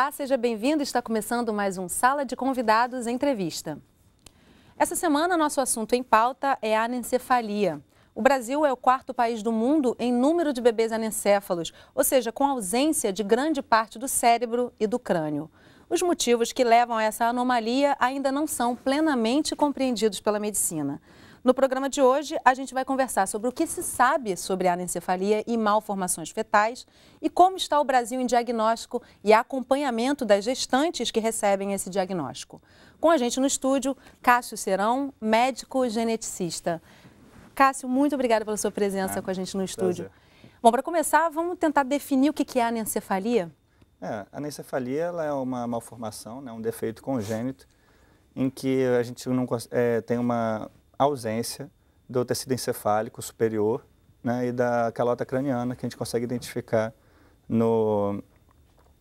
Olá, seja bem-vindo. Está começando mais um Sala de Convidados Entrevista. Essa semana, nosso assunto em pauta é a anencefalia. O Brasil é o quarto país do mundo em número de bebês anencéfalos, ou seja, com ausência de grande parte do cérebro e do crânio. Os motivos que levam a essa anomalia ainda não são plenamente compreendidos pela medicina. No programa de hoje, a gente vai conversar sobre o que se sabe sobre anencefalia e malformações fetais e como está o Brasil em diagnóstico e acompanhamento das gestantes que recebem esse diagnóstico. Com a gente no estúdio, Cássio Serão, médico geneticista. Cássio, muito obrigada pela sua presença é, com a gente no estúdio. Prazer. Bom, para começar, vamos tentar definir o que é a anencefalia? É, a anencefalia ela é uma malformação, né, um defeito congênito, em que a gente não é, tem uma ausência do tecido encefálico superior né, e da calota craniana que a gente consegue identificar no,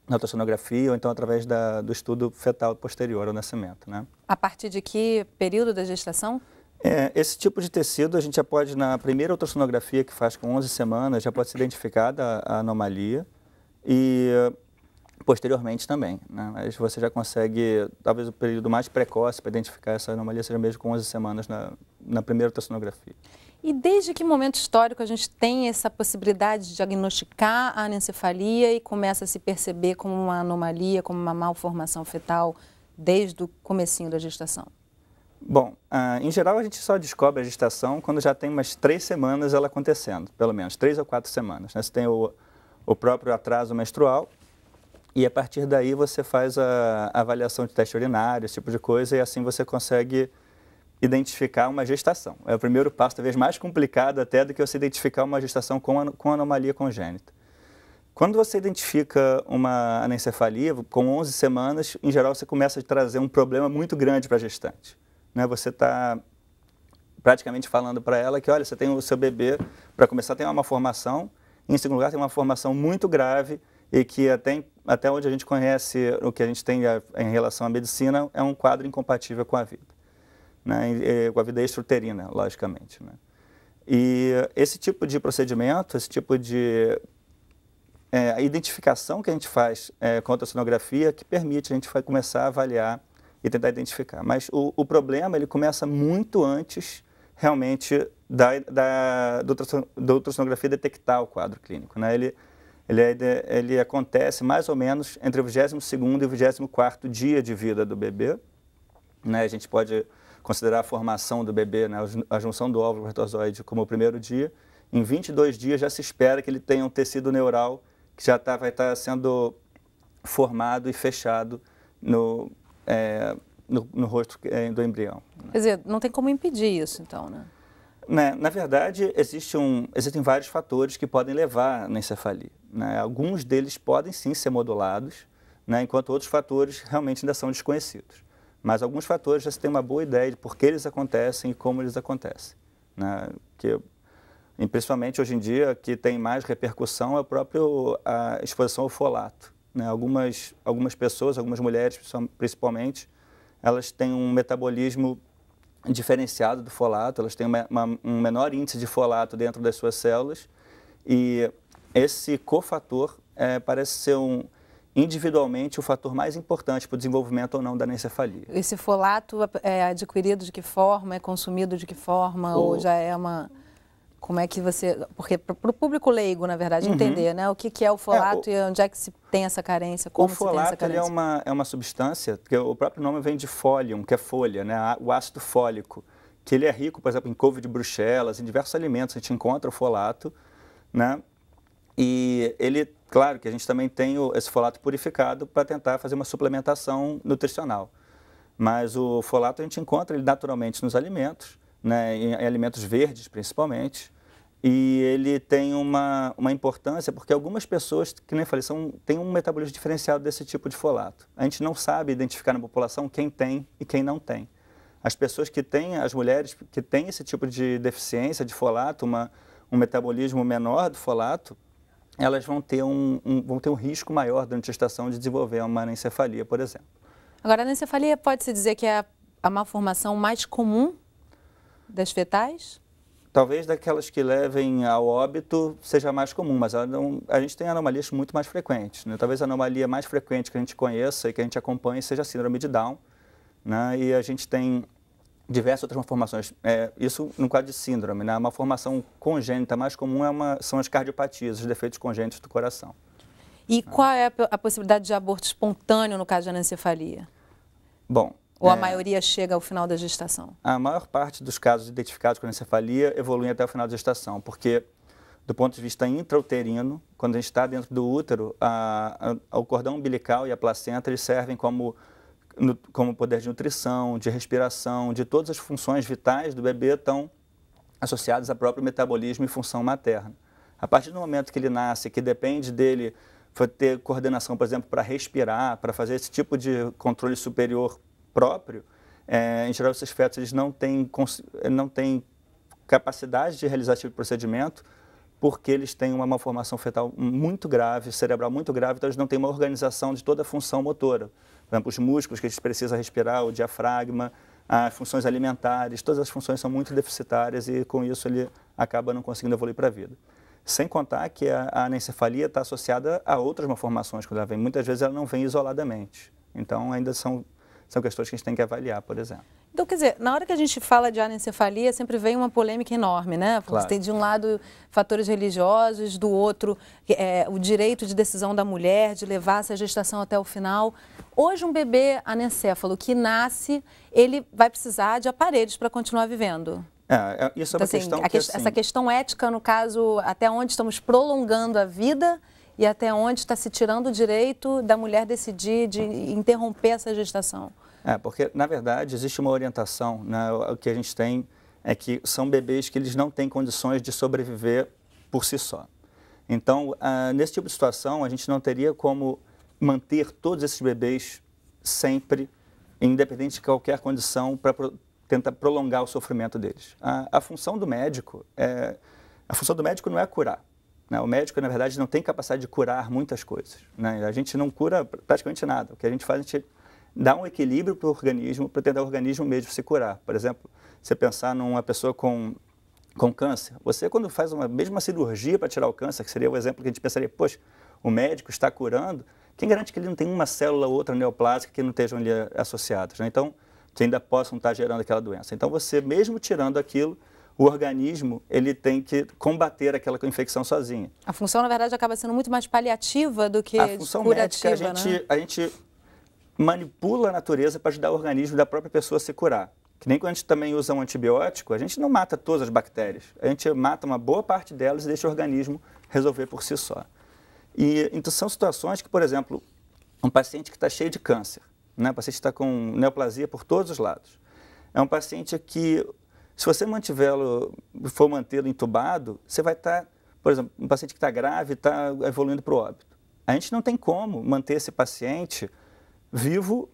na ultrassonografia ou então através da, do estudo fetal posterior ao nascimento. Né? A partir de que período da gestação? É, esse tipo de tecido a gente já pode, na primeira ultrassonografia que faz com 11 semanas, já pode ser identificada a anomalia. E posteriormente também. Né? Mas você já consegue, talvez o período mais precoce para identificar essa anomalia seja mesmo com 11 semanas na, na primeira ultrassonografia. E desde que momento histórico a gente tem essa possibilidade de diagnosticar a anencefalia e começa a se perceber como uma anomalia, como uma malformação fetal desde o comecinho da gestação? Bom, uh, em geral a gente só descobre a gestação quando já tem umas três semanas ela acontecendo, pelo menos, três ou quatro semanas. Né? Você tem o, o próprio atraso menstrual, e a partir daí você faz a avaliação de teste urinário, esse tipo de coisa, e assim você consegue identificar uma gestação. É o primeiro passo, talvez mais complicado até do que você identificar uma gestação com, com anomalia congênita. Quando você identifica uma anencefalia, com 11 semanas, em geral você começa a trazer um problema muito grande para a gestante. Né? Você está praticamente falando para ela que, olha, você tem o seu bebê, para começar, tem uma formação. em segundo lugar, tem uma formação muito grave e que até até onde a gente conhece, o que a gente tem em relação à medicina, é um quadro incompatível com a vida, né? com a vida extrauterina, logicamente. Né? E esse tipo de procedimento, esse tipo de é, a identificação que a gente faz é, com a ultrassonografia que permite a gente começar a avaliar e tentar identificar. Mas o, o problema ele começa muito antes realmente da, da, ultrassonografia detectar o quadro clínico. Né? Ele, ele, é ele acontece mais ou menos entre o 22 e o 24 dia de vida do bebê. Né? A gente pode considerar a formação do bebê, né? a junção do óvulo espermatozoide como o primeiro dia. Em 22 dias já se espera que ele tenha um tecido neural que já tá, vai estar tá sendo formado e fechado no, é, no, no rosto é, do embrião. Né? Quer dizer, não tem como impedir isso então, né? Né? Na verdade, existe um, existem vários fatores que podem levar à encefalia. Né? Alguns deles podem sim ser modulados, né? enquanto outros fatores realmente ainda são desconhecidos. Mas alguns fatores já se tem uma boa ideia de por que eles acontecem e como eles acontecem. Né? Que, principalmente hoje em dia, que tem mais repercussão é a própria a exposição ao folato. Né? Algumas, algumas pessoas, algumas mulheres principalmente, elas têm um metabolismo diferenciado do folato, elas têm uma, uma, um menor índice de folato dentro das suas células e esse cofator é, parece ser um, individualmente o fator mais importante para o desenvolvimento ou não da encefalia. Esse folato é adquirido de que forma? É consumido de que forma? O... Ou já é uma como é que você. Porque para o público leigo, na verdade, uhum. entender né, o que, que é o é, folato é, o, e onde é que se tem essa carência, como o folato, se tem essa é carência. é uma, é uma substância, porque o próprio nome vem de fólium, que é folha, né, o ácido fólico, que ele é rico, por exemplo, em couve de bruxelas, em diversos alimentos a gente encontra o folato, né? E ele, claro que a gente também tem o, esse folato purificado para tentar fazer uma suplementação nutricional. Mas o folato a gente encontra ele naturalmente nos alimentos né, em, alimentos verdes principalmente. E ele tem uma, uma importância, porque algumas pessoas, que nem falei, são, têm um metabolismo diferenciado desse tipo de folato. A gente não sabe identificar na população quem tem e quem não tem. As pessoas que têm, as mulheres que têm esse tipo de deficiência de folato, uma, um metabolismo menor do folato, elas vão ter um, um vão ter um risco maior durante a gestação de desenvolver uma anencefalia, por exemplo. Agora, a anencefalia pode-se dizer que é a malformação mais comum das fetais? Talvez daquelas que levem ao óbito seja mais comum, mas não, a gente tem anomalias muito mais frequentes. Né? Talvez a anomalia mais frequente que a gente conheça e que a gente acompanhe seja a síndrome de Down. Né? E a gente tem diversas outras malformações. É, isso no quadro de síndrome. Né? formação congênita mais comum é uma, são as cardiopatias, os defeitos congênitos do coração. E qual é a, a possibilidade de aborto espontâneo no caso de anencefalia? Bom, ou é, a maioria chega ao final da gestação? A maior parte dos casos identificados com encefalia evoluem até o final da gestação, porque do ponto de vista intrauterino, quando a gente está dentro do útero, a, a, o cordão umbilical e a placenta eles servem como, no, como poder de nutrição, de respiração, de todas as funções vitais do bebê estão associadas ao próprio metabolismo e função materna. A partir do momento que ele nasce, que depende dele ter coordenação, por exemplo, para respirar, para fazer esse tipo de controle superior próprio, é, em geral esses fetos eles não, têm, não têm capacidade de realizar esse tipo de procedimento porque eles têm uma malformação fetal muito grave, cerebral muito grave, então eles não têm uma organização de toda a função motora. Por exemplo, os músculos que eles precisam respirar, o diafragma, as funções alimentares, todas as funções são muito deficitárias e com isso ele acaba não conseguindo evoluir para a vida. Sem contar que a, a anencefalia está associada a outras malformações que ela vem. Muitas vezes ela não vem isoladamente. Então ainda são são questões que a gente tem que avaliar, por exemplo. Então, quer dizer, na hora que a gente fala de anencefalia, sempre vem uma polêmica enorme, né? Porque claro. tem de um lado fatores religiosos, do outro é, o direito de decisão da mulher de levar essa gestação até o final. Hoje, um bebê anencefalo que nasce, ele vai precisar de aparelhos para continuar vivendo. É, isso é uma é então, assim, questão que, assim, Essa questão ética, no caso, até onde estamos prolongando a vida e até onde está se tirando o direito da mulher decidir de interromper essa gestação? É, porque, na verdade, existe uma orientação. Né? O que a gente tem é que são bebês que eles não têm condições de sobreviver por si só. Então, ah, nesse tipo de situação, a gente não teria como manter todos esses bebês sempre, independente de qualquer condição, para pro, tentar prolongar o sofrimento deles. A, a função do médico é, A função do médico não é curar. Né? O médico, na verdade, não tem capacidade de curar muitas coisas. Né? A gente não cura praticamente nada. O que a gente faz, a gente dá um equilíbrio para o organismo, para tentar o organismo mesmo se curar. Por exemplo, você pensar numa pessoa com, com câncer. Você, quando faz uma mesma cirurgia para tirar o câncer, que seria o exemplo que a gente pensaria, poxa, o médico está curando, quem garante que ele não tem uma célula ou outra neoplásica que não estejam ali eh, associadas? Né? Então, que ainda possam estar tá gerando aquela doença. Então, você mesmo tirando aquilo, o organismo ele tem que combater aquela infecção sozinho. A função, na verdade, acaba sendo muito mais paliativa do que a função curativa, médica, a né? gente, né? a gente manipula a natureza para ajudar o organismo da própria pessoa a se curar. Que nem quando a gente também usa um antibiótico, a gente não mata todas as bactérias. A gente mata uma boa parte delas e deixa o organismo resolver por si só. E, então, são situações que, por exemplo, um paciente que está cheio de câncer, né? um paciente que está com neoplasia por todos os lados, é um paciente que se você mantivê-lo, for mantê-lo entubado, você vai estar, tá, por exemplo, um paciente que está grave está evoluindo para o óbito. A gente não tem como manter esse paciente vivo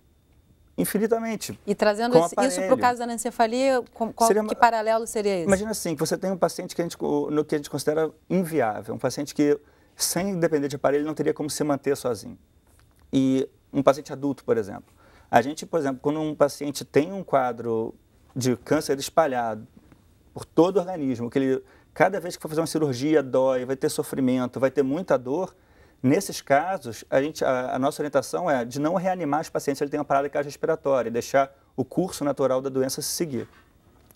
infinitamente. E trazendo esse, isso para o caso da anencefalia, qual, seria, que paralelo seria isso? Imagina assim, que você tem um paciente que a gente, no que a gente considera inviável, um paciente que sem depender de aparelho não teria como se manter sozinho. E um paciente adulto, por exemplo. A gente, por exemplo, quando um paciente tem um quadro de câncer espalhado por todo o organismo, que ele, cada vez que for fazer uma cirurgia dói, vai ter sofrimento, vai ter muita dor, nesses casos, a, gente, a, a nossa orientação é de não reanimar os pacientes se ele tem uma parada cardiorrespiratória, deixar o curso natural da doença se seguir.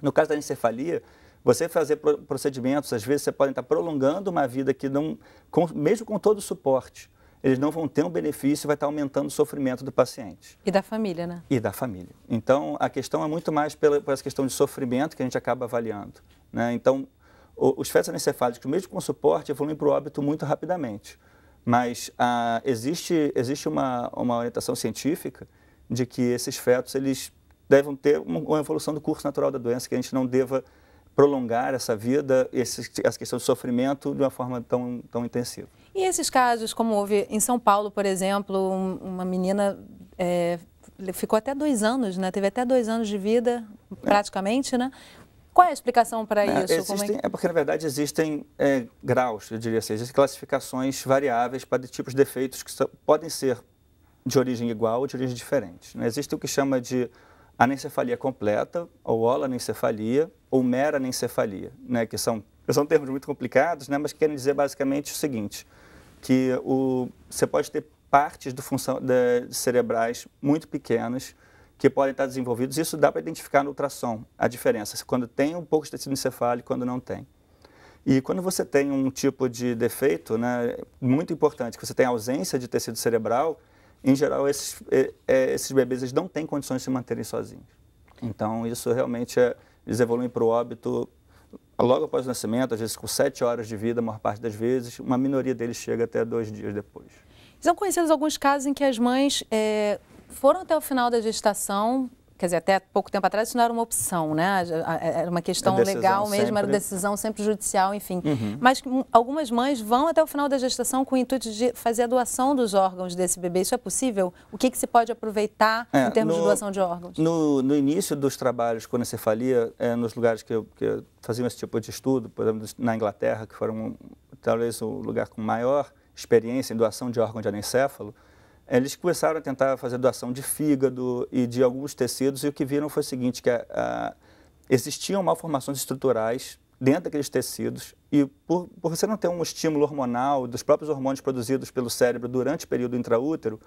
No caso da encefalia, você fazer procedimentos, às vezes você pode estar prolongando uma vida que não, com, mesmo com todo o suporte, eles não vão ter um benefício, vai estar aumentando o sofrimento do paciente. E da família, né? E da família. Então, a questão é muito mais pela, por essa questão de sofrimento que a gente acaba avaliando. Né? Então, o, os fetos anencefálicos, mesmo com suporte, evoluem para o óbito muito rapidamente. Mas ah, existe, existe uma, uma orientação científica de que esses fetos eles devem ter uma, uma evolução do curso natural da doença, que a gente não deva prolongar essa vida, esse, essa questão de sofrimento de uma forma tão, tão intensiva. E esses casos, como houve em São Paulo, por exemplo, uma menina é, ficou até dois anos, né? Teve até dois anos de vida, praticamente, é. né? Qual é a explicação para é, isso? É existem, é, que... é, porque, na verdade, existem é, graus, eu diria assim, existem classificações variáveis para de tipos de defeitos que podem ser de origem igual ou de origem diferente. Né? Existe o que chama de anencefalia completa, ou olanencefalia, ou mera anencefalia, né? que são, são termos muito complicados, né? mas que querem dizer basicamente o seguinte, que o, você pode ter partes do função, da, cerebrais muito pequenas que podem estar desenvolvidos. Isso dá para identificar no ultrassom a diferença, quando tem um pouco de tecido encefálico e quando não tem. E quando você tem um tipo de defeito, né, muito importante, que você tem ausência de tecido cerebral, em geral esses, é, esses bebês eles não têm condições de se manterem sozinhos. Então isso realmente é, eles evoluem para o óbito logo após o nascimento, às vezes com sete horas de vida, a maior parte das vezes, uma minoria deles chega até dois dias depois. São conhecidos alguns casos em que as mães é, foram até o final da gestação, quer dizer, até pouco tempo atrás isso não era uma opção, né? É, era uma questão legal sempre. mesmo, era decisão sempre judicial, enfim. Uhum. Mas algumas mães vão até o final da gestação com o intuito de fazer a doação dos órgãos desse bebê. Isso é possível? O que, que se pode aproveitar é, em termos no, de doação de órgãos? No, no início dos trabalhos com encefalia, é, nos lugares que eu, que eu fazia esse tipo de estudo, por exemplo, na Inglaterra, que foram talvez o lugar com maior experiência em doação de órgão de anencefalo, eles começaram a tentar fazer doação de fígado e de alguns tecidos, e o que viram foi o seguinte, que a, ah, a, ah, existiam malformações estruturais dentro daqueles tecidos, e por, por você não ter um estímulo hormonal dos próprios hormônios produzidos pelo cérebro durante o período intraútero,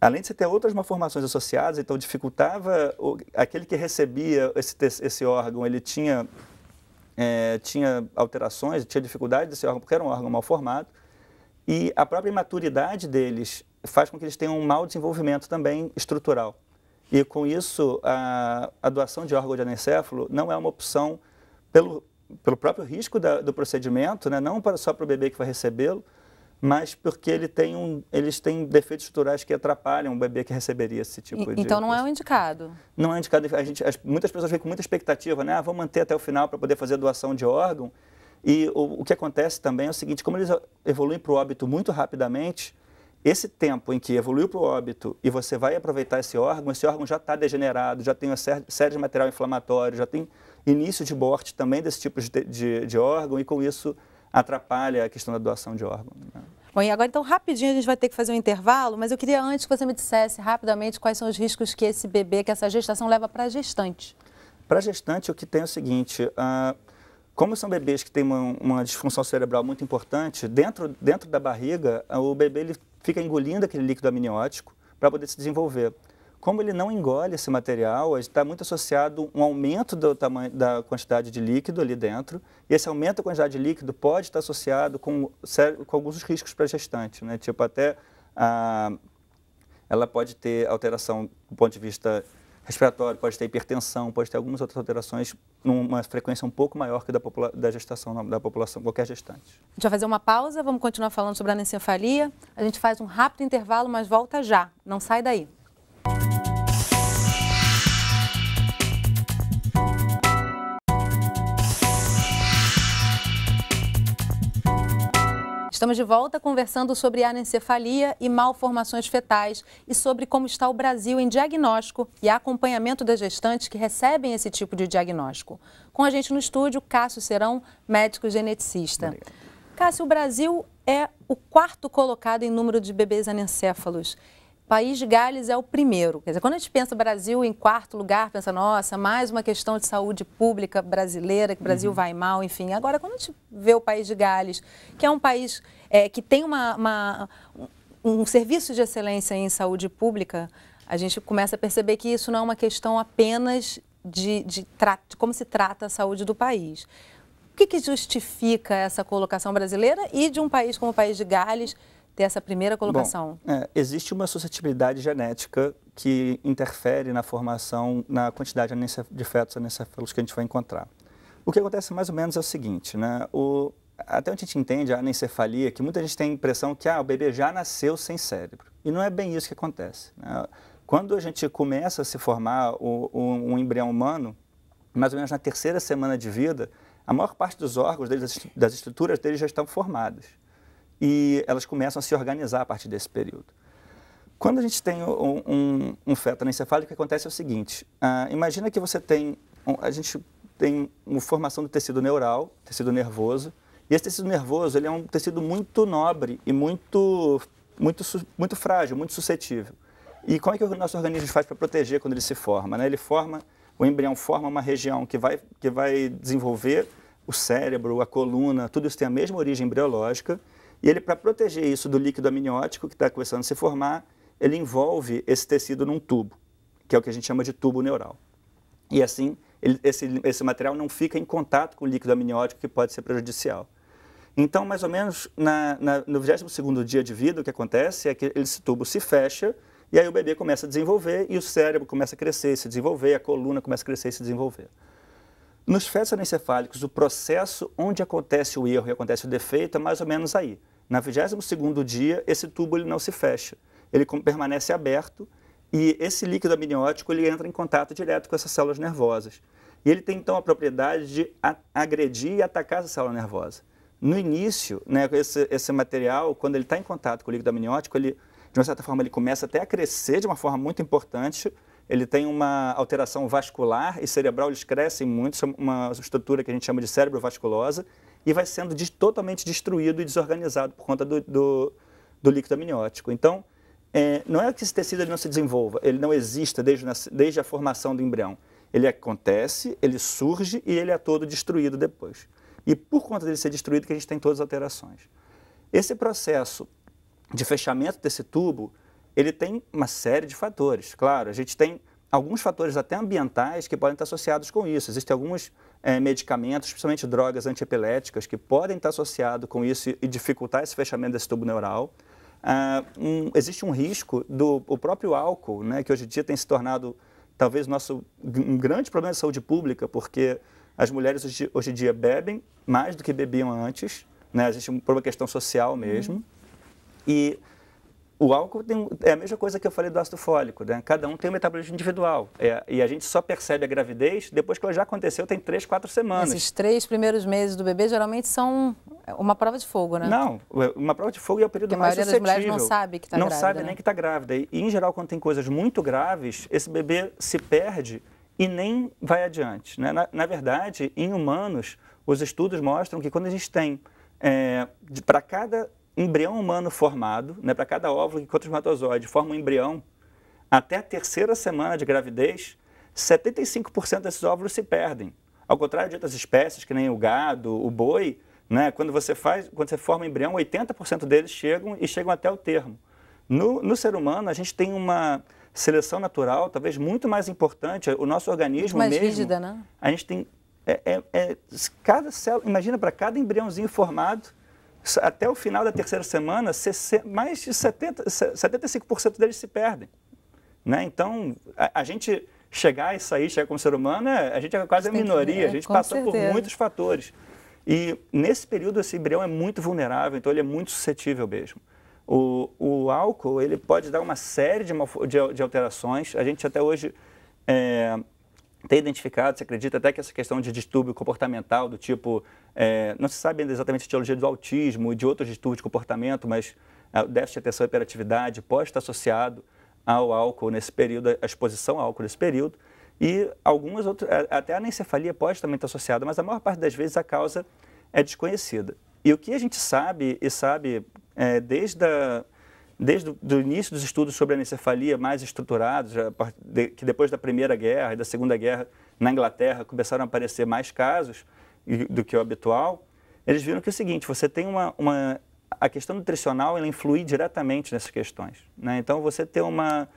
além de você ter outras malformações associadas, então dificultava o, aquele que recebia esse, esse órgão, ele tinha, é, tinha alterações, tinha dificuldade desse órgão, porque era um órgão mal formado, e a própria imaturidade deles faz com que eles tenham um mau desenvolvimento também estrutural. E com isso, a, a doação de órgão de anencefalo não é uma opção pelo, pelo próprio risco da, do procedimento, né? não para, só para o bebê que vai recebê-lo, mas porque ele tem um, eles têm defeitos estruturais que atrapalham o bebê que receberia esse tipo e, de... Então não é o um indicado? Não é um indicado. A gente, as, muitas pessoas vêm com muita expectativa, né? Ah, vou manter até o final para poder fazer doação de órgão. E o, o que acontece também é o seguinte, como eles evoluem para o óbito muito rapidamente, esse tempo em que evoluiu para o óbito e você vai aproveitar esse órgão, esse órgão já está degenerado, já tem uma série de material inflamatório, já tem início de morte também desse tipo de, de, de órgão e com isso atrapalha a questão da doação de órgão. Né? Bom, e agora então rapidinho a gente vai ter que fazer um intervalo, mas eu queria antes que você me dissesse rapidamente quais são os riscos que esse bebê, que essa gestação leva para a gestante. Para a gestante o que tem é o seguinte, uh, como são bebês que têm uma, uma, disfunção cerebral muito importante, dentro, dentro da barriga o bebê ele fica engolindo aquele líquido amniótico para poder se desenvolver. Como ele não engole esse material, está muito associado um aumento do tamanho, da quantidade de líquido ali dentro. E esse aumento da quantidade de líquido pode estar associado com, com alguns riscos para a gestante, né? tipo até ah, ela pode ter alteração do ponto de vista respiratório, pode ter hipertensão, pode ter algumas outras alterações numa frequência um pouco maior que da, da gestação da população, qualquer gestante. A gente vai fazer uma pausa, vamos continuar falando sobre a anencefalia. A gente faz um rápido intervalo, mas volta já. Não sai daí. Estamos de volta conversando sobre anencefalia e malformações fetais e sobre como está o Brasil em diagnóstico e acompanhamento das gestantes que recebem esse tipo de diagnóstico. Com a gente no estúdio, Cássio Serão, médico geneticista. Obrigado. Cássio, o Brasil é o quarto colocado em número de bebês anencéfalos. País de Gales é o primeiro. Quer dizer, quando a gente pensa Brasil em quarto lugar, pensa, nossa, mais uma questão de saúde pública brasileira, que o Brasil uhum. vai mal, enfim. Agora, quando a gente vê o País de Gales, que é um país é, que tem uma, uma, um serviço de excelência em saúde pública, a gente começa a perceber que isso não é uma questão apenas de, de, de como se trata a saúde do país. O que, que justifica essa colocação brasileira e de um país como o país de Gales, ter essa primeira colocação? Bom, é, existe uma suscetibilidade genética que interfere na formação, na quantidade de fetos anencefálicos que a gente vai encontrar. O que acontece mais ou menos é o seguinte, né? O, até onde a gente entende a anencefalia, que muita gente tem a impressão que ah, o bebê já nasceu sem cérebro. E não é bem isso que acontece. Né? Quando a gente começa a se formar o, o, um embrião humano, mais ou menos na terceira semana de vida, a maior parte dos órgãos deles, das estruturas deles já estão formadas e elas começam a se organizar a partir desse período. Quando a gente tem um, um, um feto anencefálico, o que acontece é o seguinte: ah, imagina que você tem, um, a gente tem uma formação do tecido neural, tecido nervoso, e esse tecido nervoso ele é um tecido muito nobre e muito, muito, muito frágil, muito suscetível. E como é que o nosso organismo faz para proteger quando ele se forma? Né? Ele forma, o embrião forma uma região que vai, que vai desenvolver o cérebro, a coluna, tudo isso tem a mesma origem embriológica e ele, para proteger isso do líquido amniótico que está começando a se formar, ele envolve esse tecido num tubo, que é o que a gente chama de tubo neural. E assim, ele, esse, esse material não fica em contato com o líquido amniótico, que pode ser prejudicial. Então, mais ou menos na, na, no 22 dia de vida, o que acontece é que esse tubo se fecha e aí o bebê começa a desenvolver e o cérebro começa a crescer e se desenvolver, a coluna começa a crescer e se desenvolver. Nos fetos anencefálicos, o processo onde acontece o erro e acontece o defeito é mais ou menos aí. Na 22 segundo dia, esse tubo ele não se fecha, ele permanece aberto e esse líquido amniótico ele entra em contato direto com essas células nervosas. E ele tem então a propriedade de agredir e atacar essa célula nervosa. No início, né, esse, esse material, quando ele está em contato com o líquido amniótico, ele, de uma certa forma, ele começa até a crescer de uma forma muito importante. Ele tem uma alteração vascular e cerebral, eles crescem muito, são uma estrutura que a gente chama de cérebro vasculosa e vai sendo de, totalmente destruído e desorganizado por conta do, do, do líquido amniótico. Então, é, não é que esse tecido ele não se desenvolva, ele não exista desde, desde a formação do embrião. Ele acontece, ele surge e ele é todo destruído depois. E por conta dele ser destruído que a gente tem todas as alterações. Esse processo de fechamento desse tubo, ele tem uma série de fatores. Claro, a gente tem alguns fatores até ambientais que podem estar associados com isso. Existem algumas é, medicamentos, principalmente drogas antiepiléticas, que podem estar associados com isso e dificultar esse fechamento desse tubo neural. Ah, um, existe um risco do o próprio álcool, né, que hoje em dia tem se tornado talvez nosso um grande problema de saúde pública, porque as mulheres hoje, hoje em dia bebem mais do que bebiam antes, né, existe uma questão social mesmo. Uhum. E o álcool tem, é a mesma coisa que eu falei do ácido fólico, né? Cada um tem um metabolismo individual. É, e a gente só percebe a gravidez depois que ela já aconteceu, tem três, quatro semanas. Esses três primeiros meses do bebê geralmente são uma prova de fogo, né? Não, é, uma prova de fogo é o período Porque mais suscetível. A maioria das mulheres não sabe que está grávida. Não sabe né? nem que está grávida. E, em geral, quando tem coisas muito graves, esse bebê se perde e nem vai adiante. Né? Na, na verdade, em humanos, os estudos mostram que quando a gente tem, é, para cada embrião humano formado, né, para cada óvulo que contra espermatozoide forma um embrião, até a terceira semana de gravidez, 75% desses óvulos se perdem. Ao contrário de outras espécies, que nem o gado, o boi, né, quando você faz, quando você forma um embrião, 80% deles chegam e chegam até o termo. No, no ser humano, a gente tem uma seleção natural, talvez muito mais importante, o nosso organismo mesmo. mais mesmo. Rígida, né? A gente tem é, é, é, cada célula, imagina para cada embriãozinho formado, até o final da terceira semana, mais de 70, 75% deles se perdem. Né? Então, a, a, gente chegar e sair, chegar como ser humano, é, a gente é quase a minoria, a gente passou por muitos fatores. E nesse período, esse embrião é muito vulnerável, então ele é muito suscetível mesmo. O, o álcool, ele pode dar uma série de, de, de alterações. A gente até hoje é, ter identificado, se acredita até que essa questão de distúrbio comportamental, do tipo, é, não se sabe ainda exatamente a etiologia do autismo e de outros distúrbios de comportamento, mas é, o déficit de atenção e hiperatividade pode estar associado ao álcool nesse período, à exposição ao álcool nesse período. E algumas outras, é, até a encefalia pode também estar associada, mas a maior parte das vezes a causa é desconhecida. E o que a gente sabe, e sabe é, desde a desde o início dos estudos sobre a encefalia mais estruturados, que depois da Primeira Guerra e da Segunda Guerra na Inglaterra começaram a aparecer mais casos do que o habitual, eles viram que é o seguinte, você tem uma, uma a questão nutricional ela influi diretamente nessas questões. Né? Então, você ter uma,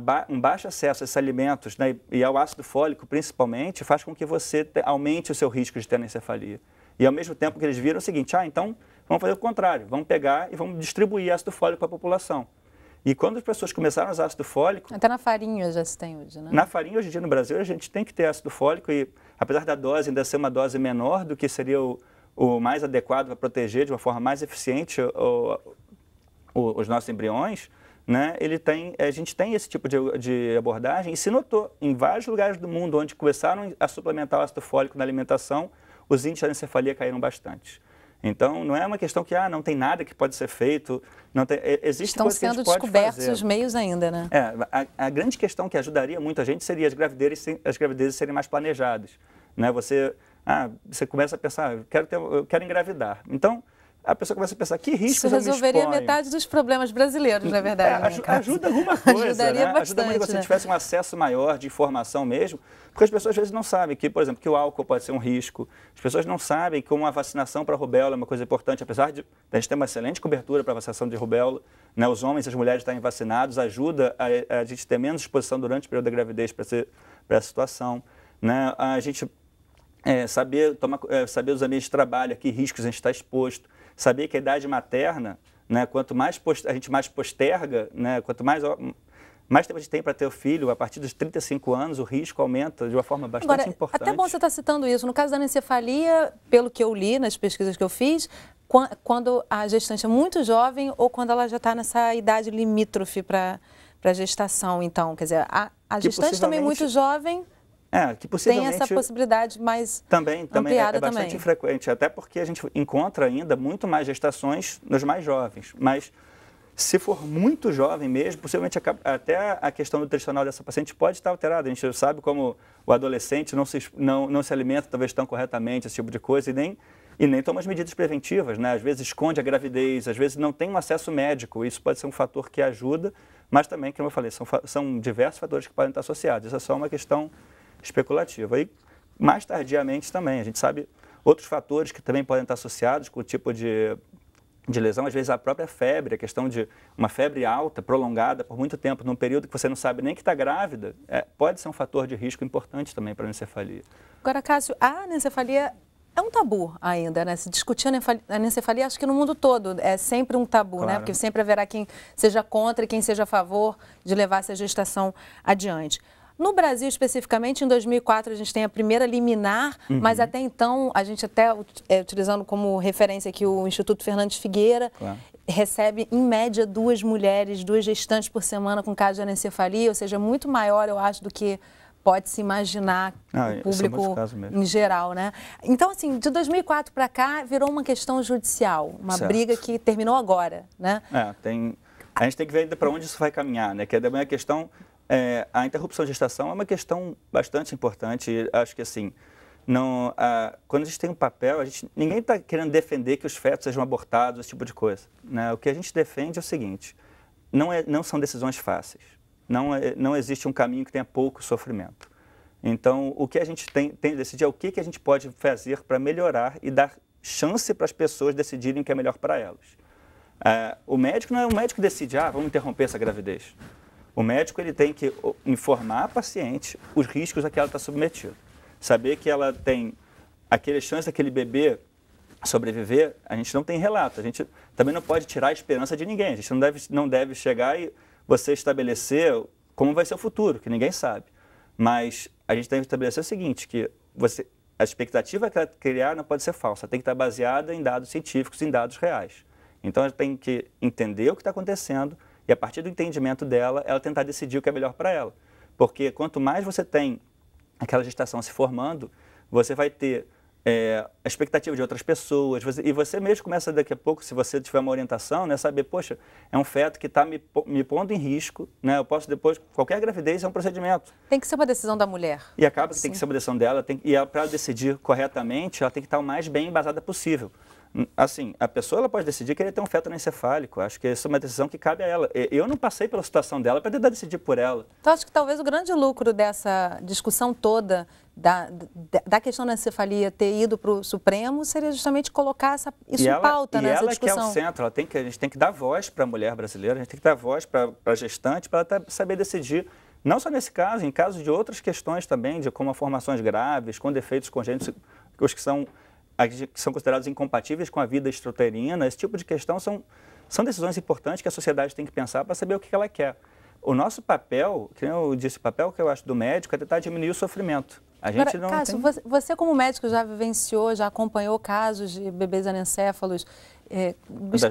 Ba um baixo acesso a esses alimentos né, e ao ácido fólico, principalmente, faz com que você aumente o seu risco de telencefalia. E ao mesmo tempo que eles viram é o seguinte, ah, então vamos fazer o contrário, vamos pegar e vamos distribuir ácido fólico para a população. E quando as pessoas começaram a usar ácido fólico... Até na farinha já se tem hoje, né? Na farinha, hoje em dia no Brasil, a gente tem que ter ácido fólico e, apesar da dose ainda ser uma dose menor do que seria o, o mais adequado para proteger de uma forma mais eficiente o, o, os nossos embriões, né, ele tem, eh, a gente tem esse tipo de, de, abordagem e se notou em vários lugares do mundo onde começaram a suplementar o ácido fólico na alimentação, os índices de encefalia caíram bastante. Então, não é uma questão que ah, não tem nada que pode ser feito. Não tem, eh, existe Estão sendo descobertos os meios ainda, né? É, a, a, grande questão que ajudaria muito a gente seria as gravidezes, as gravidezes serem mais planejadas. Né? Você, ah, você começa a pensar, ah, quero, ter, eu quero engravidar. Então, a pessoa começa a pensar que risco Isso resolveria metade dos problemas brasileiros, na é é, verdade. É, aj ajuda alguma coisa. Ajudaria né? bastante. Ajuda muito se você né? tivesse um acesso maior de informação mesmo, porque as pessoas às vezes não sabem que, por exemplo, que o álcool pode ser um risco. As pessoas não sabem que uma vacinação para rubéola é uma coisa importante, apesar de a gente ter uma excelente cobertura para a vacinação de rubéola, né? os homens e as mulheres estarem vacinados ajuda a, a gente ter menos exposição durante o período da gravidez para essa situação. Né? A gente é, saber, tomar, é, saber os ambientes de trabalho, a que riscos a gente está exposto. Sabia que a idade materna, né, quanto mais a gente mais posterga, né, quanto mais mais tempo a gente tem para ter o filho, a partir dos 35 anos, o risco aumenta de uma forma bastante Agora, importante. Até bom você estar tá citando isso. No caso da encefalia, pelo que eu li nas pesquisas que eu fiz, quando a gestante é muito jovem ou quando ela já está nessa idade limítrofe para para gestação, então, quer dizer, a, a gestante também muito jovem é, que possivelmente... Tem essa possibilidade mais Também, também é, é bastante também. infrequente, até porque a gente encontra ainda muito mais gestações nos mais jovens, mas se for muito jovem mesmo, possivelmente até a questão nutricional dessa paciente pode estar alterada. A gente sabe como o adolescente não se, não, não se alimenta talvez tão corretamente, esse tipo de coisa, e nem, e nem toma as medidas preventivas. Né? Às vezes esconde a gravidez, às vezes não tem um acesso médico. Isso pode ser um fator que ajuda, mas também, como eu falei, são, são diversos fatores que podem estar associados. Isso é só uma questão especulativa. E mais tardiamente também, a gente sabe outros fatores que também podem estar associados com o tipo de, de lesão, às vezes a própria febre, a questão de uma febre alta, prolongada por muito tempo, num período que você não sabe nem que está grávida, é, pode ser um fator de risco importante também para a encefalia. Agora, Cássio, a encefalia. é um tabu ainda, né? Se discutir a encefalia, acho que no mundo todo é sempre um tabu, né? claro. né? Porque sempre haverá quem seja contra e quem seja a favor de levar essa gestação adiante. No Brasil, especificamente, em 2004, a gente tem a primeira liminar, uhum. mas até então, a gente até, é, utilizando como referência aqui o Instituto Fernandes Figueira, claro. recebe, em média, duas mulheres, duas gestantes por semana com caso de anencefalia, ou seja, muito maior, eu acho, do que pode se imaginar ah, o é público em geral, né? Então, assim, de 2004 para cá, virou uma questão judicial, uma certo. briga que terminou agora, né? É, tem... A gente tem que ver ainda para onde isso vai caminhar, né? Que é também a questão é, a interrupção de gestação é uma questão bastante importante. Acho que assim, não, a, quando a gente tem um papel, a gente, ninguém está querendo defender que os fetos sejam abortados, esse tipo de coisa. Né? O que a gente defende é o seguinte: não, é, não são decisões fáceis. Não, é, não existe um caminho que tenha pouco sofrimento. Então, o que a gente tem, tem de decidir é o que, que a gente pode fazer para melhorar e dar chance para as pessoas decidirem o que é melhor para elas. É, o médico não é o médico que decide, ah, vamos interromper essa gravidez. O médico ele tem que informar a paciente os riscos a que ela está submetida. Saber que ela tem aquele chance daquele bebê sobreviver, a gente não tem relato. A gente também não pode tirar a esperança de ninguém. A gente não deve, não deve chegar e você estabelecer como vai ser o futuro, que ninguém sabe. Mas a gente tem que estabelecer o seguinte, que você, a expectativa que ela criar não pode ser falsa, tem que estar baseada em dados científicos, em dados reais. Então, a gente tem que entender o que está acontecendo, e a partir do entendimento dela, ela tentar decidir o que é melhor para ela. Porque quanto mais você tem aquela gestação se formando, você vai ter é, a expectativa de outras pessoas. Você, e você mesmo começa daqui a pouco, se você tiver uma orientação, né, saber, poxa, é um feto que está me, me pondo em risco, né, eu posso depois, qualquer gravidez é um procedimento. Tem que ser uma decisão da mulher. E acaba que tem que ser uma decisão dela, tem, e para decidir corretamente, ela tem que estar o mais bem embasada possível. Assim, a pessoa ela pode decidir querer ter um feto anencefálico. Acho que isso é uma decisão que cabe a ela. Eu não passei pela situação dela para tentar decidir por ela. Então, acho que talvez o grande lucro dessa discussão toda da, da questão da encefalia ter ido para o Supremo seria justamente colocar essa, isso e em pauta e nessa ela discussão. ela que é o centro, ela tem que, a gente tem que dar voz para a mulher brasileira, a gente tem que dar voz para a gestante, para ela tá, saber decidir não só nesse caso, em casos de outras questões também, de como formações graves, com defeitos congênitos, os que são que são considerados incompatíveis com a vida estruturina, esse tipo de questão são, são decisões importantes que a sociedade tem que pensar para saber o que ela quer. O nosso papel, que eu disse, o papel que eu acho do médico é tentar diminuir o sofrimento. A gente Agora, não Cássio, tem... você, você como médico já vivenciou, já acompanhou casos de bebês anencéfalos. É,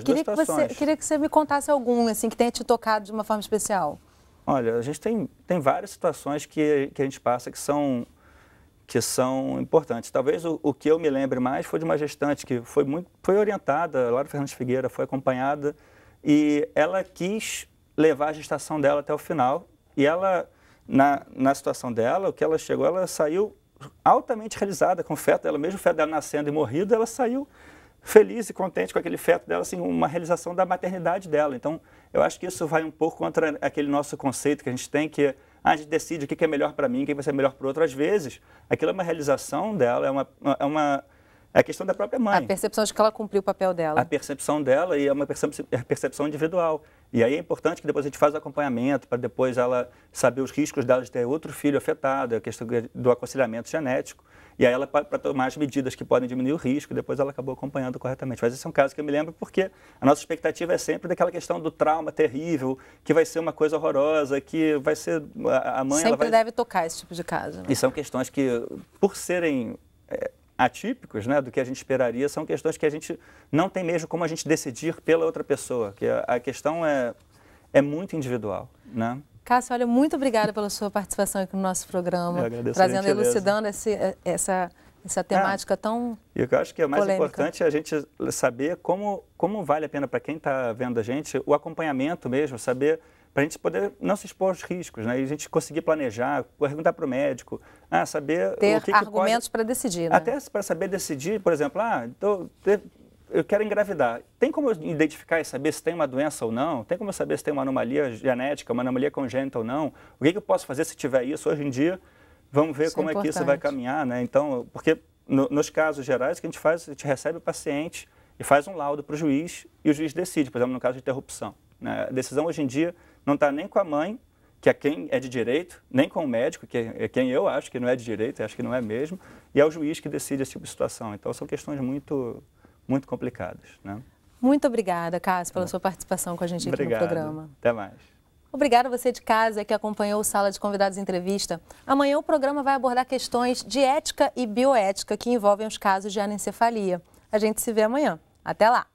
queria, que você, queria que você me contasse algum assim, que tenha te tocado de uma forma especial. Olha, a gente tem, tem várias situações que, que a gente passa que são que são importantes. Talvez o, o, que eu me lembre mais foi de uma gestante que foi, muito, foi orientada, Laura Fernandes Figueira, foi acompanhada e ela quis levar a gestação dela até o final e ela, na, na situação dela, o que ela chegou, ela saiu altamente realizada com o feto dela, mesmo o feto dela nascendo e morrido, ela saiu feliz e contente com aquele feto dela, assim, uma realização da maternidade dela. Então, eu acho que isso vai um pouco contra aquele nosso conceito que a gente tem, que é a gente decide o que é melhor para mim, o que vai ser melhor para outro. Às vezes, aquilo é uma realização dela, é uma, é uma é a questão da própria mãe. A percepção de que ela cumpriu o papel dela. A percepção dela e é uma é percepção individual. E aí é importante que depois a gente faça o acompanhamento para depois ela saber os riscos dela de ter outro filho afetado, a questão é do aconselhamento genético. E aí ela para tomar as medidas que podem diminuir o risco, depois ela acabou acompanhando corretamente. Mas esse é um caso que eu me lembro porque a nossa expectativa é sempre daquela questão do trauma terrível, que vai ser uma coisa horrorosa, que vai ser a mãe... Sempre vai... deve tocar esse tipo de caso. Né? E são questões que, por serem... É atípicos né, do que a gente esperaria, são questões que a gente não tem mesmo como a gente decidir pela outra pessoa, que a, questão é, é muito individual. Né? Cássio, olha, muito obrigada pela sua participação aqui no nosso programa, trazendo, elucidando esse, é, essa, essa temática é. tão E o que eu acho que é mais polêmica. importante é a gente saber como, como vale a pena para quem está vendo a gente, o acompanhamento mesmo, saber para a gente poder não se expor aos riscos, né? E a gente conseguir planejar, perguntar para o médico, ah, saber ter o que argumentos para decidir, né? Até para saber decidir, por exemplo, ah, eu quero engravidar. Tem como eu identificar e saber se tem uma doença ou não? Tem como eu saber se tem uma anomalia genética, uma anomalia congênita ou não? O que, que eu posso fazer se tiver isso? Hoje em dia, vamos ver isso é como é, é, que isso vai caminhar, né? Então, porque no, nos casos gerais, o que a gente faz, a gente recebe o paciente e faz um laudo para o juiz e o juiz decide, por exemplo, no caso de interrupção. Né? A decisão hoje em dia não está nem com a mãe, que é quem é de direito, nem com o médico, que é quem eu acho que não é de direito, acho que não é mesmo, e é o juiz que decide esse tipo de situação. Então são questões muito, muito complicadas. Né? Muito obrigada, Cássio, pela hum. sua participação com a gente aqui Obrigado. no programa. Até mais. Obrigada você de casa que acompanhou o Sala de Convidados Entrevista. Amanhã o programa vai abordar questões de ética e bioética que envolvem os casos de anencefalia. A gente se vê amanhã. Até lá!